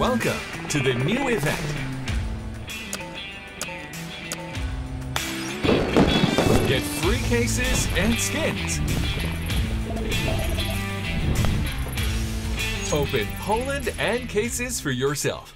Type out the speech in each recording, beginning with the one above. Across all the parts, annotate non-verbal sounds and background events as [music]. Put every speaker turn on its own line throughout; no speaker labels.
Welcome to the new event. Get free cases and skins. Open Poland and cases for yourself.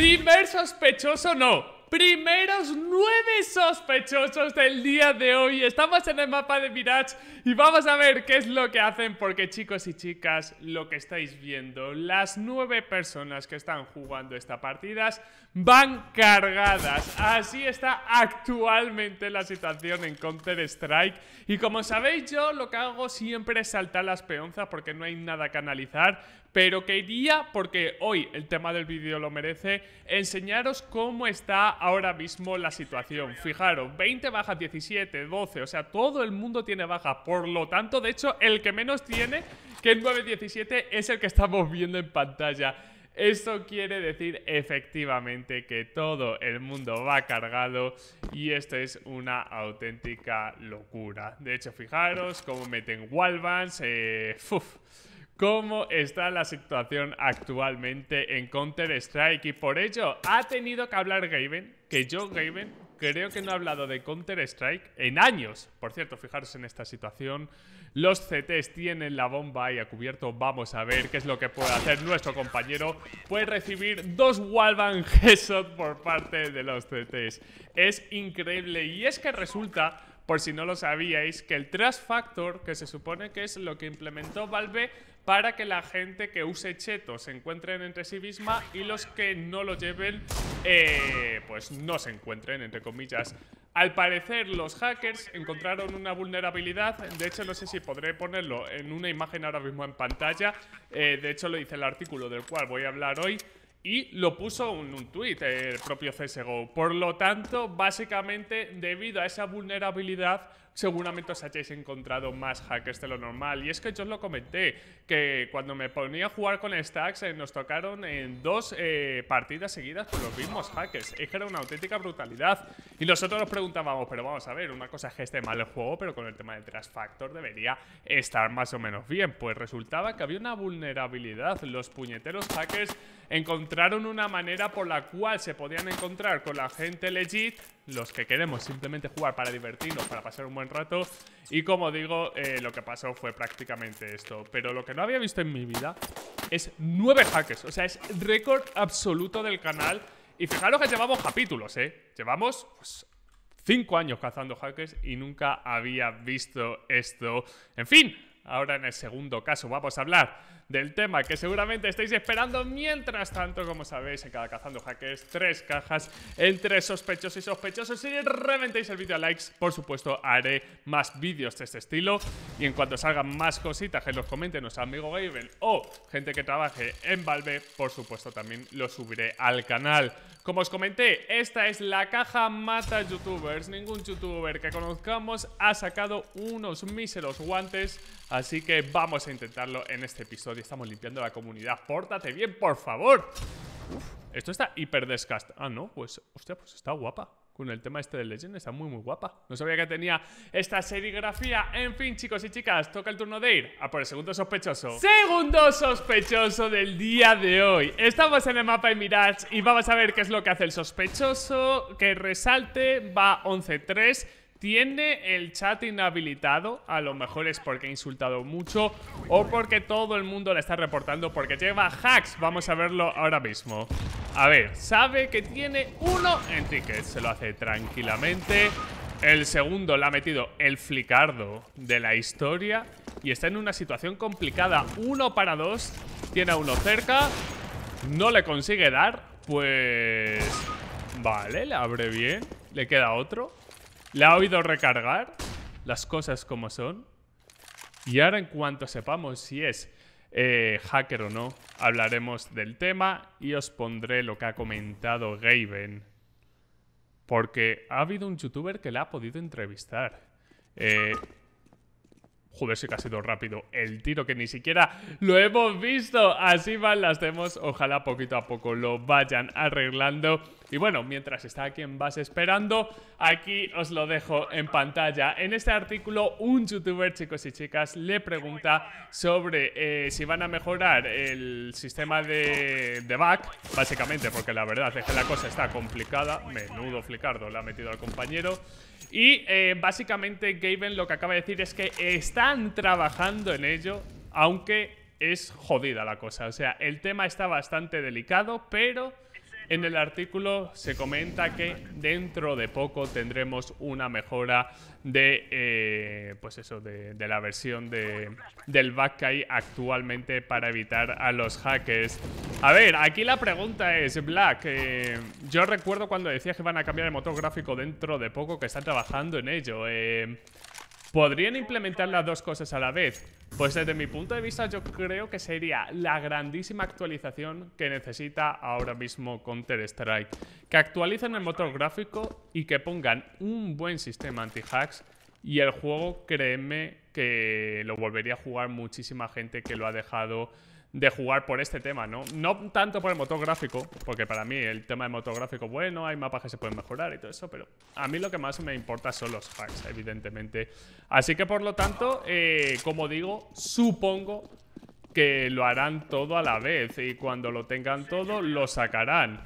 Primer sospechoso no primeros nueve sospechosos del día de hoy. Estamos en el mapa de Mirage y vamos a ver qué es lo que hacen porque chicos y chicas, lo que estáis viendo, las nueve personas que están jugando esta partida van cargadas. Así está actualmente la situación en Counter-Strike. Y como sabéis, yo lo que hago siempre es saltar las peonzas porque no hay nada que analizar. Pero quería, porque hoy el tema del vídeo lo merece, enseñaros cómo está ahora mismo la situación. Fijaros, 20 bajas, 17, 12, o sea, todo el mundo tiene bajas. Por lo tanto, de hecho, el que menos tiene, que el 9-17, es el que estamos viendo en pantalla. Esto quiere decir efectivamente que todo el mundo va cargado y esto es una auténtica locura. De hecho, fijaros cómo meten wallbans, eh, cómo está la situación actualmente en Counter-Strike y por ello ha tenido que hablar Gaven, que yo Gaven, creo que no ha hablado de Counter-Strike en años. Por cierto, fijaros en esta situación. Los CTs tienen la bomba ahí a cubierto. Vamos a ver qué es lo que puede hacer nuestro compañero. Puede recibir dos Walvan por parte de los CTs. Es increíble. Y es que resulta por si no lo sabíais, que el Trust Factor, que se supone que es lo que implementó Valve para que la gente que use cheto se encuentren entre sí misma y los que no lo lleven, eh, pues no se encuentren, entre comillas. Al parecer los hackers encontraron una vulnerabilidad, de hecho no sé si podré ponerlo en una imagen ahora mismo en pantalla, eh, de hecho lo dice el artículo del cual voy a hablar hoy, y lo puso en un tweet el propio CSGO. Por lo tanto, básicamente, debido a esa vulnerabilidad, seguramente os hayáis encontrado más hackers de lo normal. Y es que yo os lo comenté, que cuando me ponía a jugar con Stacks eh, nos tocaron en dos eh, partidas seguidas por los mismos hackers. Es que era una auténtica brutalidad. Y nosotros nos preguntábamos, pero vamos a ver, una cosa es que esté mal el juego, pero con el tema del Trash Factor debería estar más o menos bien. Pues resultaba que había una vulnerabilidad. Los puñeteros hackers encontraron una manera por la cual se podían encontrar con la gente legit, los que queremos simplemente jugar para divertirnos, para pasar un rato. Y como digo, eh, lo que pasó fue prácticamente esto. Pero lo que no había visto en mi vida es nueve hackers. O sea, es récord absoluto del canal. Y fijaros que llevamos capítulos, ¿eh? Llevamos pues, cinco años cazando hackers y nunca había visto esto. En fin, ahora en el segundo caso vamos a hablar del tema que seguramente estáis esperando. Mientras tanto, como sabéis, en cada Cazando Hackers, tres cajas entre sospechosos y sospechosos. Si reventéis el vídeo a likes, por supuesto, haré más vídeos de este estilo. Y en cuanto salgan más cositas que los comenten nuestro amigo Gable o gente que trabaje en Valve, por supuesto, también lo subiré al canal. Como os comenté, esta es la caja mata youtubers. Ningún youtuber que conozcamos ha sacado unos míseros guantes, así que vamos a intentarlo en este episodio estamos limpiando la comunidad Pórtate bien, por favor esto está hiper descast Ah, no, pues, hostia, pues está guapa con el tema este de Legend, está muy muy guapa No sabía que tenía esta serigrafía En fin, chicos y chicas, toca el turno de ir A por el segundo sospechoso Segundo sospechoso del día de hoy Estamos en el mapa de Mirage Y vamos a ver qué es lo que hace el sospechoso Que resalte, va 11-3 tiene el chat inhabilitado, a lo mejor es porque ha insultado mucho o porque todo el mundo le está reportando porque lleva hacks. Vamos a verlo ahora mismo. A ver, sabe que tiene uno en tickets, se lo hace tranquilamente. El segundo le ha metido el flicardo de la historia y está en una situación complicada. Uno para dos, tiene a uno cerca, no le consigue dar, pues... Vale, le abre bien, le queda otro. La ha oído recargar. Las cosas como son. Y ahora en cuanto sepamos si es eh, hacker o no, hablaremos del tema y os pondré lo que ha comentado Gaben. Porque ha habido un youtuber que la ha podido entrevistar. Eh, Joder, sí que ha sido rápido el tiro, que ni siquiera lo hemos visto. Así van las demos. Ojalá poquito a poco lo vayan arreglando. Y bueno, mientras está aquí en base esperando, aquí os lo dejo en pantalla. En este artículo, un youtuber, chicos y chicas, le pregunta sobre eh, si van a mejorar el sistema de, back, básicamente, porque la verdad es que la cosa está complicada. Menudo flicardo le ha metido al compañero. Y eh, básicamente Gaben lo que acaba de decir es que están trabajando en ello, aunque es jodida la cosa. O sea, el tema está bastante delicado, pero en el artículo se comenta que dentro de poco tendremos una mejora de, eh, pues eso, de, la versión de, del hay actualmente para evitar a los hackers. A ver, aquí la pregunta es, Black, eh, yo recuerdo cuando decías que van a cambiar el motor gráfico dentro de poco, que están trabajando en ello. Eh, ¿Podrían implementar las dos cosas a la vez? Pues desde mi punto de vista yo creo que sería la grandísima actualización que necesita ahora mismo Counter-Strike. Que actualicen el motor gráfico y que pongan un buen sistema anti-hacks y el juego, créeme, que lo volvería a jugar muchísima gente que lo ha dejado de jugar por este tema, ¿no? No tanto por el motor gráfico, porque para mí el tema de motor gráfico, bueno, hay mapas que se pueden mejorar y todo eso, pero a mí lo que más me importa son los hacks, evidentemente. Así que por lo tanto, eh, como digo, supongo que lo harán todo a la vez y cuando lo tengan todo, lo sacarán.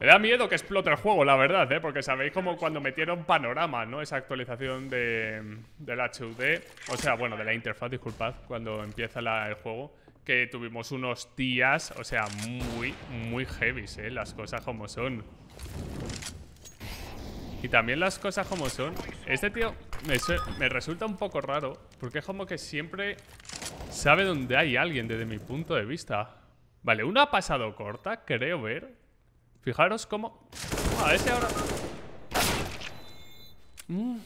Me da miedo que explote el juego, la verdad, ¿eh? Porque sabéis como cuando metieron Panorama, ¿no? Esa actualización de, del HUD, o sea, bueno, de la interfaz, disculpad, cuando empieza el juego que tuvimos unos días, o sea, muy, muy heavy, ¿eh? Las cosas como son. Y también las cosas como son. Este tío me, resulta un poco raro, porque es como que siempre sabe dónde hay alguien desde mi punto de vista. Vale, una ha pasado corta, creo ver. Fijaros cómo... A ah, ese ahora... Mm.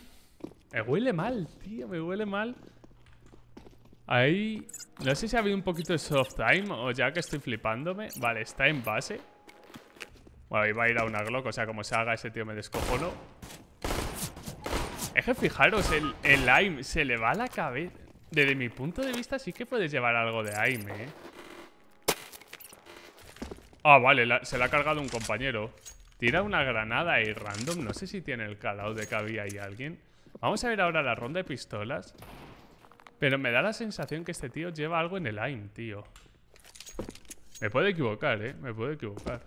me huele mal, tío, me huele mal. Ahí... No sé si ha habido un poquito de soft time o ya que estoy flipándome. Vale, está en base. Bueno, va a ir a una Glock, o sea, como se haga ese tío me descojono. Es que fijaros, el, el aim se le va a la cabeza. Desde mi punto de vista sí que puedes llevar algo de aim, ¿eh? Ah, vale, se le ha cargado un compañero. Tira una granada ahí random. No sé si tiene el calado de que había ahí alguien. Vamos a ver ahora la ronda de pistolas. Pero me da la sensación que este tío lleva algo en el AIM, tío. Me puedo equivocar, ¿eh? Me puedo equivocar.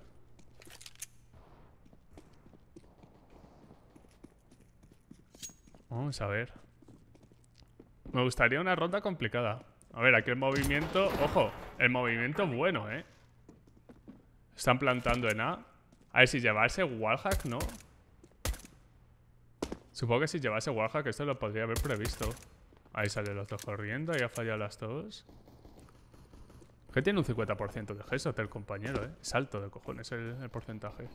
Vamos a ver. Me gustaría una ronda complicada. A ver, aquí el movimiento... ¡Ojo! El movimiento bueno, ¿eh? Están plantando en A. A ver, si llevase wallhack, ¿no? Supongo que si llevase wallhack esto lo podría haber previsto. Ahí salen los dos corriendo Ahí ha fallado las dos. Que tiene un 50% de gestos El compañero, ¿eh? Salto de cojones el, porcentaje.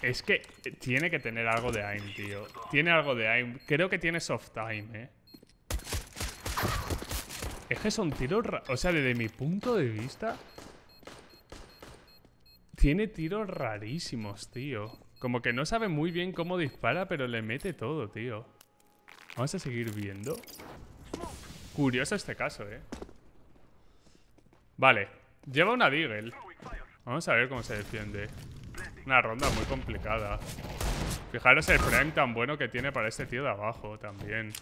Es que tiene que tener algo de aim, tío. Tiene algo de aim. Creo que tiene soft aim, ¿eh? Es que son tiros... O sea, desde mi punto de vista... Tiene tiros rarísimos, tío. Como que no sabe muy bien cómo dispara, pero le mete todo, tío. Vamos a seguir viendo. Curioso este caso, eh. Vale. Lleva una Deagle. Vamos a ver cómo se defiende. Una ronda muy complicada. Fijaros el frame tan bueno que tiene para este tío de abajo también.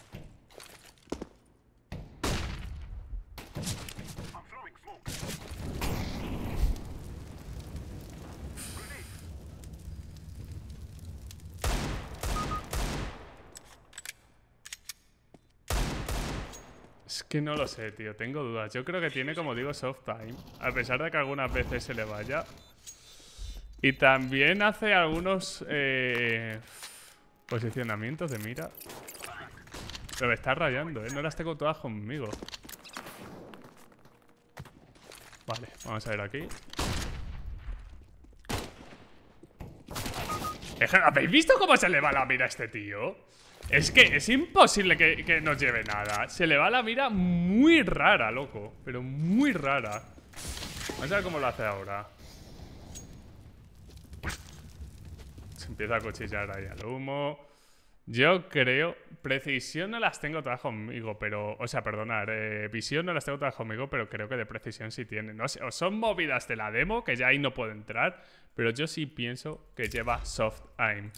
Es que no lo sé, tío. Tengo dudas. Yo creo que tiene, como digo, soft time. A pesar de que algunas veces se le vaya. Y también hace algunos eh, posicionamientos de mira. Pero me está rayando, ¿eh? No las tengo todas conmigo. Vale, vamos a ver aquí. ¿Habéis visto cómo se le va la mira a este tío? Es que es imposible que, que nos lleve nada Se le va la mira muy rara, loco Pero muy rara Vamos a ver cómo lo hace ahora Se empieza a cochillar ahí al humo yo creo, precisión no las tengo todas conmigo, pero, o sea, perdonar, eh, visión no las tengo todas conmigo, pero creo que de precisión sí tiene, No sé, o son movidas de la demo, que ya ahí no puedo entrar, pero yo sí pienso que lleva soft aim.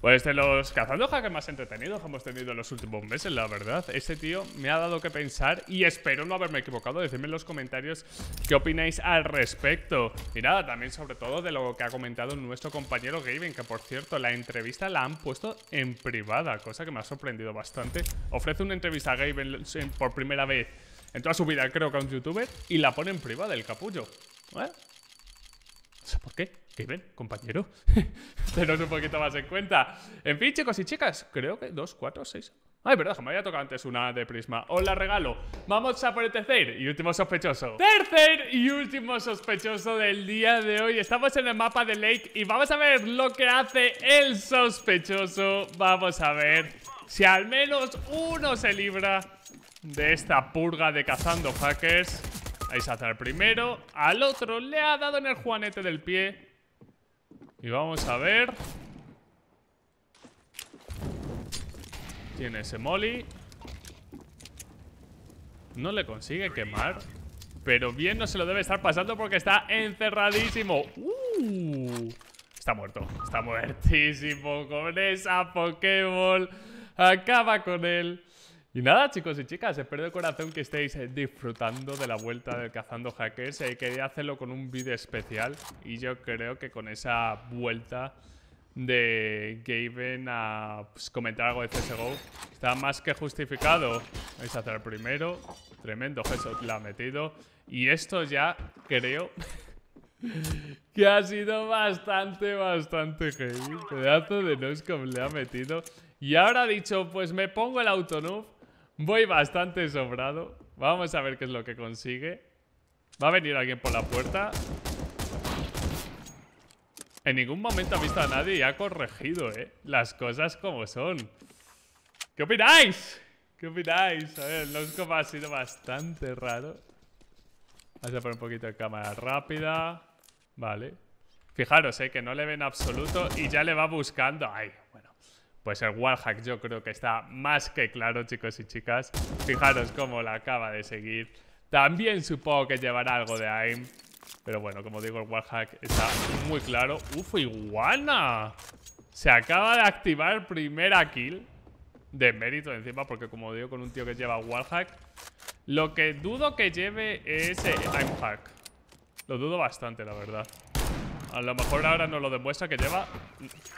Pues de los cazando hackers más entretenidos que hemos tenido en los últimos meses, la verdad. Este tío me ha dado que pensar y espero no haberme equivocado. Decidme en los comentarios qué opináis al respecto. Y nada, también sobre todo de lo que ha comentado nuestro compañero Gavin, que por cierto, la entrevista la han puesto en privado cosa que me ha sorprendido bastante. Ofrece una entrevista a Gaben por primera vez en toda su vida, creo que a un youtuber, y la pone en privada, el capullo. ¿Eh? sé ¿Por qué? Gaben, compañero, tenos [laughs] un poquito más en cuenta. En fin, chicos y chicas, creo que 2, 4, 6, Ay, verdad, me había tocado antes una de Prisma Os la regalo Vamos a por el tercer y último sospechoso Tercer y último sospechoso del día de hoy Estamos en el mapa de Lake Y vamos a ver lo que hace el sospechoso Vamos a ver si al menos uno se libra de esta purga de cazando hackers Ahí se el primero Al otro le ha dado en el juanete del pie Y vamos a ver Tiene ese molly. No le consigue quemar. Pero bien no se lo debe estar pasando porque está encerradísimo. Uh, está muerto. Está muertísimo con esa Pokéball. Acaba con él. Y nada, chicos y chicas, espero de corazón que estéis disfrutando de la vuelta del Cazando Hackers. Quería hacerlo con un vídeo especial y yo creo que con esa vuelta de Gaven a pues, comentar algo de CSGO. Está más que justificado. vamos a hacer primero. Tremendo Jesús la ha metido. Y esto ya creo [laughs] que ha sido bastante, bastante heavy. Pedazo de Noscom le ha metido. Y ahora ha dicho, pues me pongo el ¿no? Voy bastante sobrado. Vamos a ver qué es lo que consigue. Va a venir alguien por la puerta. En ningún momento ha visto a nadie y ha corregido, ¿eh? Las cosas como son. ¿Qué opináis? ¿Qué opináis? A ver, el Noscope ha sido bastante raro. Vamos a poner un poquito de cámara rápida. Vale. Fijaros, ¿eh? Que no le ven absoluto y ya le va buscando. Ay, bueno. Pues el Warhack yo creo que está más que claro, chicos y chicas. Fijaros cómo la acaba de seguir. También supongo que llevará algo de AIM. Pero bueno, como digo, el Warhack está muy claro. ¡Uf, iguana! Se acaba de activar primera kill de mérito encima, porque como digo, con un tío que lleva Warhack lo que dudo que lleve es el eh, Lo dudo bastante, la verdad. A lo mejor ahora no lo demuestra que lleva...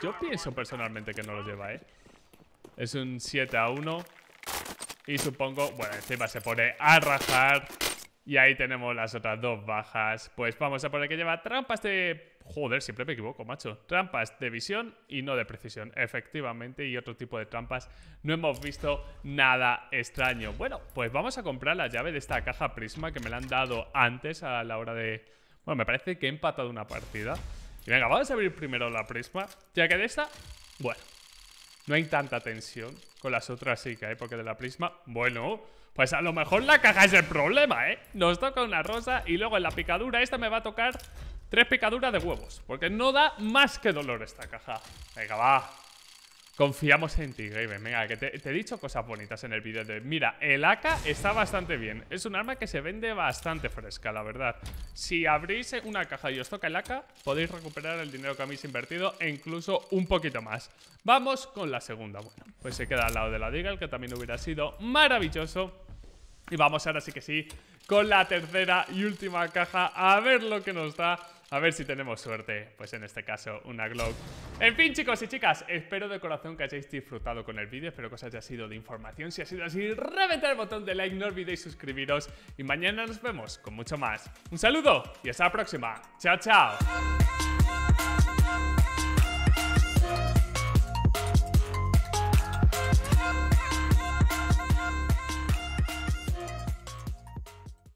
Yo pienso personalmente que no lo lleva, ¿eh? Es un 7 a 1. Y supongo... Bueno, encima se pone a rajar. Y ahí tenemos las otras dos bajas. Pues vamos a poner que lleva trampas de... Joder, siempre me equivoco, macho. Trampas de visión y no de precisión. Efectivamente, y otro tipo de trampas. No hemos visto nada extraño. Bueno, pues vamos a comprar la llave de esta caja prisma que me la han dado antes a la hora de... Bueno, me parece que he empatado una partida. Y venga, vamos a abrir primero la prisma. Ya que de esta... Bueno, no hay tanta tensión. Con las otras sí que hay, porque de la prisma... Bueno... Pues a lo mejor la caja es el problema, ¿eh? Nos toca una rosa y luego en la picadura esta me va a tocar tres picaduras de huevos. Porque no da más que dolor esta caja. Venga, va. Confiamos en ti, Gabe. Venga, que te, he dicho cosas bonitas en el vídeo de... Mira, el AK está bastante bien. Es un arma que se vende bastante fresca, la verdad. Si abrís una caja y os toca el AK, podéis recuperar el dinero que habéis invertido e incluso un poquito más. Vamos con la segunda. Bueno, pues se queda al lado de la Deagle, que también hubiera sido maravilloso y vamos ahora sí que sí con la tercera y última caja a ver lo que nos da. A ver si tenemos suerte, pues en este caso una Glock. En fin chicos y chicas, espero de corazón que hayáis disfrutado con el vídeo, espero que os haya sido de información. Si ha sido así, reventad el botón de like, no olvidéis suscribiros y mañana nos vemos con mucho más. Un saludo y hasta la próxima. Chao, chao.